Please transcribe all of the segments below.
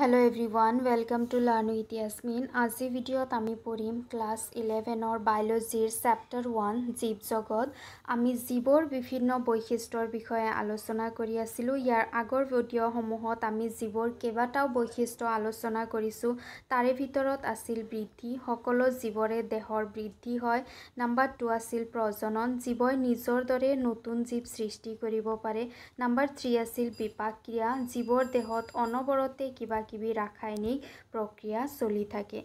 hello' everyone welcome to learn with Yasmin আজি ভিডিঅ'ত আমি পঢ়িম ক্লাছ ইলেভেনৰ বায়'লজিৰ চেপ্টাৰ ওৱান জীৱ জগত আমি জীৱৰ বিভিন্ন বৈশিষ্ট্যৰ বিষয়ে আলোচনা কৰি আছিলোঁ ইয়াৰ আগৰ ভিডিঅ'সমূহত আমি জীৱৰ কেইবাটাও বৈশিষ্ট্য আলোচনা কৰিছোঁ তাৰে ভিতৰত আছিল বৃদ্ধি সকলো জীৱৰে দেহৰ বৃদ্ধি হয় নাম্বাৰ টু আছিল প্ৰজনন জীৱই নিজৰ দৰে নতুন জীৱ সৃষ্টি কৰিব পাৰে নাম্বাৰ থ্ৰী আছিল বিপাক ক্ৰিয়া জীৱৰ দেহত অনবৰতে কিবা কিবি ৰাসায়নিক প্ৰক্ৰিয়া চলি থাকে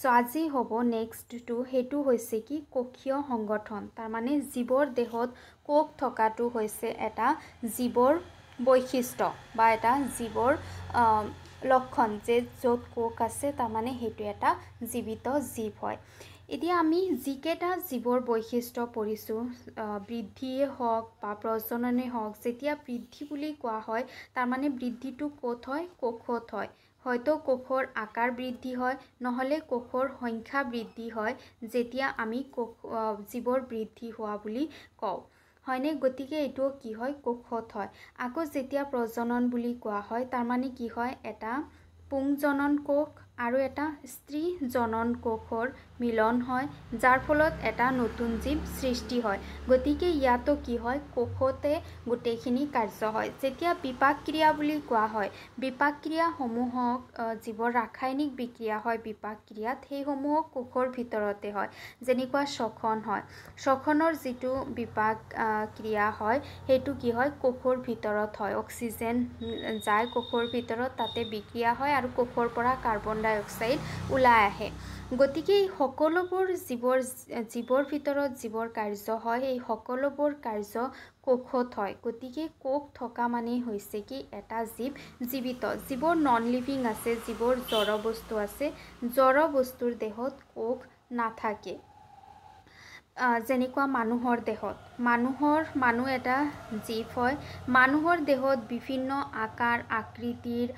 চ' আজি হ'ব নেক্সটটো সেইটো হৈছে কি কক্ষীয় সংগঠন তাৰমানে জীৱৰ দেহত কোক থকাটো হৈছে এটা জীৱৰ বৈশিষ্ট্য বা এটা জীৱৰ লক্ষণ যে য'ত কোক আছে তাৰমানে সেইটো এটা জীৱিত জীৱ হয় এতিয়া আমি যিকেইটা জীৱৰ বৈশিষ্ট্য পঢ়িছোঁ বৃদ্ধিয়ে হওক বা প্ৰজননে হওক যেতিয়া বৃদ্ধি বুলি কোৱা হয় তাৰমানে বৃদ্ধিটো ক'ত হয় কোষত হয় হয়তো কোষৰ আকাৰ বৃদ্ধি হয় নহ'লে কোষৰ সংখ্যা বৃদ্ধি হয় যেতিয়া আমি কোষ জীৱৰ বৃদ্ধি হোৱা বুলি কওঁ হয়নে গতিকে এইটো কি হয় কোষত হয় আকৌ যেতিয়া প্ৰজনন বুলি কোৱা হয় তাৰমানে কি হয় এটা পুংজনন কোষ আৰু এটা স্ত্ৰী জনন কোষৰ মিলন হয় যাৰ ফলত এটা নতুন জীৱ সৃষ্টি হয় গতিকে ইয়াতো কি হয় কোষতে গোটেইখিনি কাৰ্য হয় যেতিয়া বিপাক ক্ৰিয়া বুলি কোৱা হয় বিপাক ক্ৰিয়াসমূহক যিবোৰ ৰাসায়নিক বিক্ৰিয়া হয় বিপাক ক্ৰিয়াত সেইসমূহক কোষৰ ভিতৰতে হয় যেনেকুৱা শখন হয় শখনৰ যিটো বিপাক ক্ৰিয়া হয় সেইটো কি হয় কোষৰ ভিতৰত হয় অক্সিজেন যায় কোষৰ ভিতৰত তাতে বিক্ৰিয়া হয় আৰু কোষৰ পৰা কাৰ্বন ডাই অক্সাইড ওলাই আহে গতিকে এই সকলোবোৰ জীৱৰ জীৱৰ ভিতৰত যিবোৰ কাৰ্য হয় এই সকলোবোৰ কাৰ্য কোষত হয় গতিকে কোষ থকা মানেই হৈছে কি এটা জীৱ জীৱিত যিবোৰ নন লিভিং আছে যিবোৰ জড় বস্তু আছে জড় বস্তুৰ দেহত কোষ নাথাকে যেনেকুৱা মানুহৰ দেহত মানুহৰ মানুহ এটা জীৱ হয় মানুহৰ দেহত বিভিন্ন আকাৰ আকৃতিৰ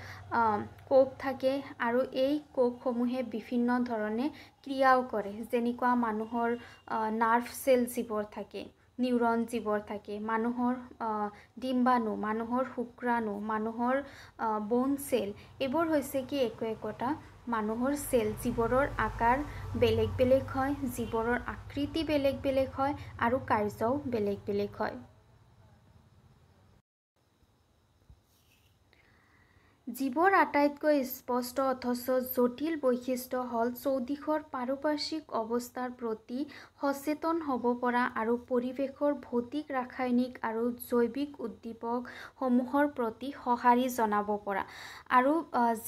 কোক থাকে আৰু এই কোকসমূহে বিভিন্ন ধৰণে ক্ৰিয়াও কৰে যেনেকুৱা মানুহৰ নাৰ্ভ চেল যিবোৰ থাকে নিউৰন যিবোৰ থাকে মানুহৰ ডিম্বাণু মানুহৰ শুক্ৰাণু মানুহৰ বন চেল এইবোৰ হৈছে কি একো একোটা মানুহৰ চেল যিবোৰৰ আকাৰ বেলেগ বেলেগ হয় যিবোৰৰ আকৃতি বেলেগ বেলেগ হয় আৰু কাৰ্যও বেলেগ বেলেগ হয় জীৱৰ আটাইতকৈ স্পষ্ট অথচ জটিল বৈশিষ্ট্য হ'ল চৌদিশৰ পাৰিপাৰ্শ্বিক অৱস্থাৰ প্ৰতি সচেতন হ'ব পৰা আৰু পৰিৱেশৰ ভৌতিক ৰাসায়নিক আৰু জৈৱিক উদ্দীপকসমূহৰ প্ৰতি সঁহাৰি জনাব পৰা আৰু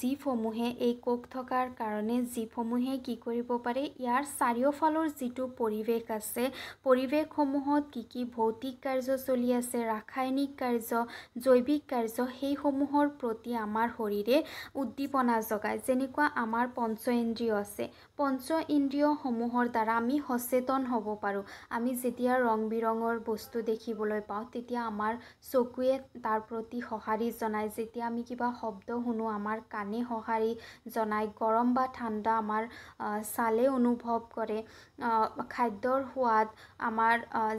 জীৱসমূহে এই কোষ থকাৰ কাৰণে জীৱসমূহে কি কৰিব পাৰে ইয়াৰ চাৰিওফালৰ যিটো পৰিৱেশ আছে পৰিৱেশসমূহত কি কি ভৌতিক কাৰ্য চলি আছে ৰাসায়নিক কাৰ্য জৈৱিক কাৰ্য সেইসমূহৰ প্ৰতি আমাৰ শৰীৰে উদ্দীপনা যোগায় যেনেকুৱা আমাৰ পঞ্চ ইন্দ্ৰিয় আছে পঞ্চ ইন্দ্ৰিয়সমূহৰ দ্বাৰা আমি সচেতন হ'ব পাৰোঁ আমি যেতিয়া ৰং বিৰঙৰ বস্তু দেখিবলৈ পাওঁ তেতিয়া আমাৰ চকুৱে তাৰ প্ৰতি সঁহাৰি জনায় যেতিয়া আমি কিবা শব্দ শুনো আমাৰ কাণে সঁহাৰি জনায় গৰম বা ঠাণ্ডা আমাৰ ছালে অনুভৱ কৰে খাদ্যৰ সোৱাদ আমাৰ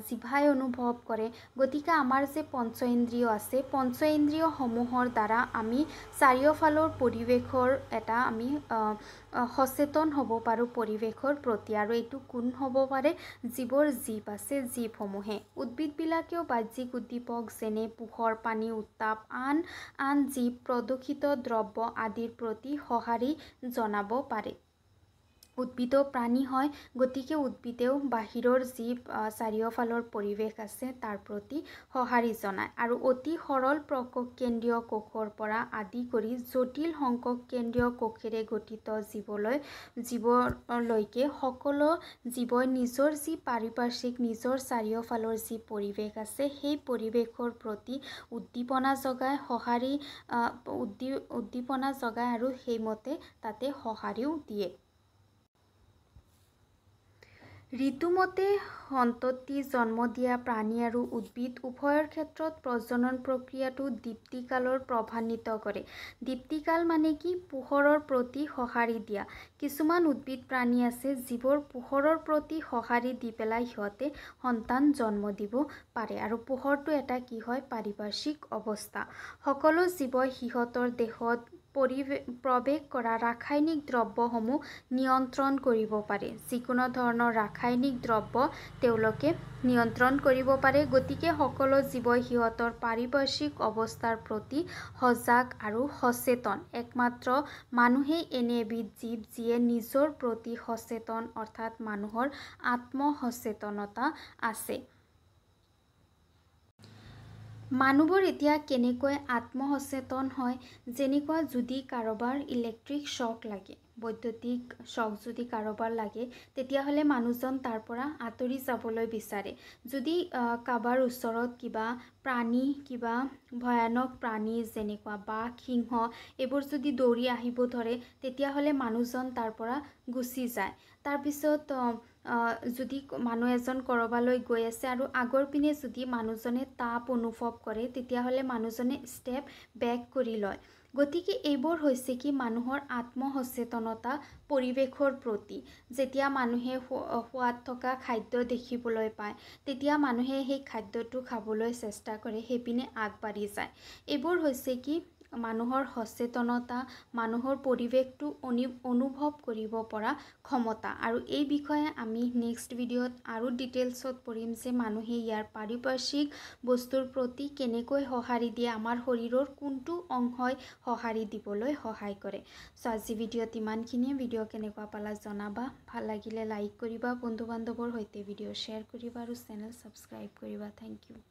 জিভাই অনুভৱ কৰে গতিকে আমাৰ যে পঞ্চ ইন্দ্ৰিয় আছে পঞ্চ ইন্দ্ৰিয়সমূহৰ দ্বাৰা আমি চাৰিওফালৰ পৰিৱেশৰ এটা আমি সচেতন হ'ব পাৰোঁ পৰিৱেশৰ প্ৰতি আৰু এইটো কোন হ'ব পাৰে জীৱৰ জীৱ আছে জীৱসমূহে উদ্ভিদবিলাকেও বাহ্যিক উদ্দীপক যেনে পোহৰ পানী উত্তাপ আন আন জীৱ প্ৰদূষিত দ্ৰব্য আদিৰ প্ৰতি সঁহাৰি জনাব পাৰে উদ্ভিদেও প্ৰাণী হয় গতিকে উদ্ভিদেও বাহিৰৰ যি চাৰিওফালৰ পৰিৱেশ আছে তাৰ প্ৰতি সঁহাৰি জনায় আৰু অতি সৰল প্ৰকোপ কেন্দ্ৰীয় কোষৰ পৰা আদি কৰি জটিল সংকোপ কেন্দ্ৰীয় কোষেৰে গঠিত জীৱলৈ জীৱলৈকে সকলো জীৱই নিজৰ যি পাৰিপাৰ্শ্বিক নিজৰ চাৰিওফালৰ যি পৰিৱেশ আছে সেই পৰিৱেশৰ প্ৰতি উদ্দীপনা যোগায় সঁহাৰি উদ্দীপনা যোগায় আৰু সেইমতে তাতে সঁহাৰিও দিয়ে ঋতুমতে সন্ততি জন্ম দিয়া প্ৰাণী আৰু উদ্ভিদ উভয়ৰ ক্ষেত্ৰত প্ৰজনন প্ৰক্ৰিয়াটো দীপ্তিকালৰ প্ৰভান্বিত কৰে দীপ্তিকাল মানে কি পোহৰৰ প্ৰতি সঁহাৰি দিয়া কিছুমান উদ্ভিদ প্ৰাণী আছে যিবোৰ পোহৰৰ প্ৰতি সঁহাৰি দি পেলাই সিহঁতে সন্তান জন্ম দিব পাৰে আৰু পোহৰটো এটা কি হয় পাৰিপাৰ্শ্বিক অৱস্থা সকলো জীৱই সিহঁতৰ দেহত পৰিৱেশ প্ৰৱেশ কৰা ৰাসায়নিক দ্ৰব্যসমূহ নিয়ন্ত্ৰণ কৰিব পাৰে যিকোনো ধৰণৰ ৰাসায়নিক দ্ৰব্য তেওঁলোকে নিয়ন্ত্ৰণ কৰিব পাৰে গতিকে সকলো জীৱই সিহঁতৰ পাৰিপাৰ্শ্বিক অৱস্থাৰ প্ৰতি সজাগ আৰু সচেতন একমাত্ৰ মানুহেই এনেবিধ জীৱ যিয়ে নিজৰ প্ৰতি সচেতন অৰ্থাৎ মানুহৰ আত্মসচেতনতা আছে মানুহবোৰ এতিয়া কেনেকৈ আত্মসচেতন হয় যেনেকুৱা যদি কাৰোবাৰ ইলেক্ট্ৰিক শ্বক লাগে বৈদ্যুতিক শ্বক যদি কাৰোবাৰ লাগে তেতিয়াহ'লে মানুহজন তাৰ পৰা আঁতৰি যাবলৈ বিচাৰে যদি কাৰোবাৰ ওচৰত কিবা প্ৰাণী কিবা ভয়ানক প্ৰাণী যেনেকুৱা বাঘ সিংহ এইবোৰ যদি দৌৰি আহিব ধৰে তেতিয়াহ'লে মানুহজন তাৰ পৰা গুচি যায় তাৰপিছত যদি মানুহ এজন ক'ৰবালৈ গৈ আছে আৰু আগৰ পিনে যদি মানুহজনে তাপ অনুভৱ কৰে তেতিয়াহ'লে মানুহজনে ষ্টেপ বেক কৰি লয় গতিকে এইবোৰ হৈছে কি মানুহৰ আত্মসচেতনতা পৰিৱেশৰ প্ৰতি যেতিয়া মানুহে সোৱাদ থকা খাদ্য দেখিবলৈ পায় তেতিয়া মানুহে সেই খাদ্যটো খাবলৈ চেষ্টা কৰে সেইপিনে আগবাঢ়ি যায় এইবোৰ হৈছে কি মানুহৰ সচেতনতা মানুহৰ পৰিৱেশটো অনি অনুভৱ কৰিব পৰা ক্ষমতা আৰু এই বিষয়ে আমি নেক্সট ভিডিঅ'ত আৰু ডিটেইলছত পঢ়িম যে মানুহে ইয়াৰ পাৰিপাৰ্শ্বিক বস্তুৰ প্ৰতি কেনেকৈ সঁহাৰি দিয়ে আমাৰ শৰীৰৰ কোনটো অংশই সঁহাৰি দিবলৈ সহায় কৰে চ' আজি ভিডিঅ'ত ইমানখিনিয়ে ভিডিঅ' কেনেকুৱা পালা জনাবা ভাল লাগিলে লাইক কৰিবা বন্ধু বান্ধৱৰ সৈতে ভিডিঅ' শ্বেয়াৰ কৰিবা আৰু চেনেল ছাবস্ক্ৰাইব কৰিবা থেংক ইউ